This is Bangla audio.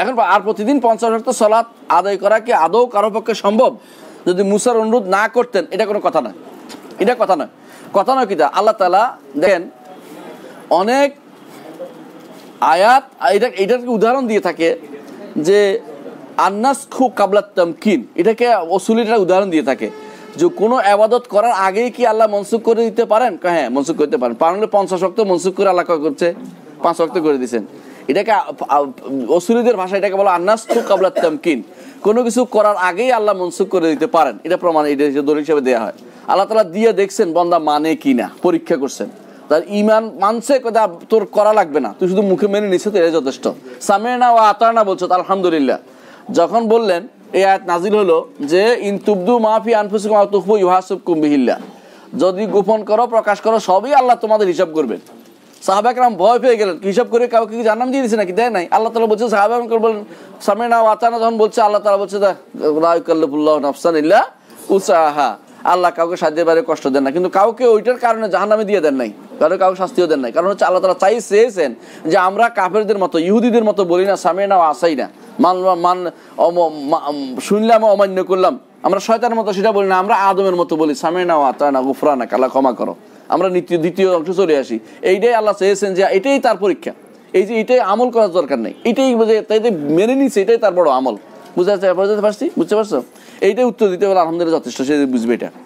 এখন আর প্রতিদিন পঞ্চাশ অর্থ সলাৎ আদায় করা কি আদৌ কারো পক্ষে সম্ভব যদি মুসার অনুরোধ না করতেন এটা কোনো কথা না এটা কথা না কথা নয় কিটা আল্লাহ তালা দেখেন অনেক আয়াত এটা এটাকে উদাহরণ দিয়ে থাকে যে আন্নাস খু কাবলাত তামকিন এটাকে এটা উদাহরণ দিয়ে থাকে যে কোনো আবাদত করার আগেই কি আল্লাহ মনসুখ করে দিতে পারেন হ্যাঁ মনসুখ করতে পারেন পারলে পঞ্চাশ শক্ত মনসুখ করে আল্লাহ করছে পাঁচ শক্ত করে দিয়েছেন এটাকে অসুলিদের ভাষা এটাকে বলা আন্নাস্তু কাবলা তামকিন কোনো কিছু করার আগেই আল্লাহ মনসুখ করে দিতে পারেন এটা প্রমাণ এটা দল হিসেবে দেওয়া হয় আল্লাহ তালা দিয়ে দেখছেন বন্দা মানে কি না পরীক্ষা করছেন তার ইমান মানছে কথা তোর করা লাগবে না তুই শুধু মুখে মেনে নিছে তো এটা যথেষ্ট সামেনা ও আতানা বলছো আলহামদুলিল্লাহ যখন বললেন এই আয়াত নাজিল হলো যে ইন তুবদু মাহফি মা তুফু ইহাসুব কুম্বিহিল্লা যদি গোপন করো প্রকাশ করো সবই আল্লাহ তোমাদের হিসাব করবেন সাহাবাহাম ভয় পেয়ে গেলেন হিসাব করে কাউকে কি জানাম দিয়ে দিছে নাকি দেয় নাই আল্লাহ তালা বলছে সাহাবাকর বলেন সামনে আচ্ছা, না আচানা যখন বলছে আল্লাহ তালা বলছে রাহুল্লাহ নাফসান উসাহা আল্লাহ কাউকে সাহায্যে বাইরে কষ্ট দেন না কিন্তু কাউকে ওইটার কারণে জাহান্নামে দিয়ে দেন নাই কারো কাউকে শাস্তিও দেন নাই কারণ হচ্ছে আল্লাহ তালা চাই চেয়েছেন যে আমরা কাফেরদের মতো ইহুদিদের মতো বলি না সামে না আসাই না মান মান শুনলাম অমান্য করলাম আমরা শয়তার মতো সেটা বলি না আমরা আদমের মতো বলি সামে না আতা না গুফরানা কালা ক্ষমা করো আমরা নিত্য দ্বিতীয় অংশ চলে আসি এইটাই আল্লাহ চেয়েছেন যে এটাই তার পরীক্ষা এই যে এটাই আমল করার দরকার নেই এটাই বুঝে তাই মেনে নিচ্ছে এটাই তার বড় আমল বুঝতে পারছি বুঝতে পারছো এইটাই উত্তর দিতে হবে আলহামদুলিল্লাহ যথেষ্ট সে বুঝবে এটা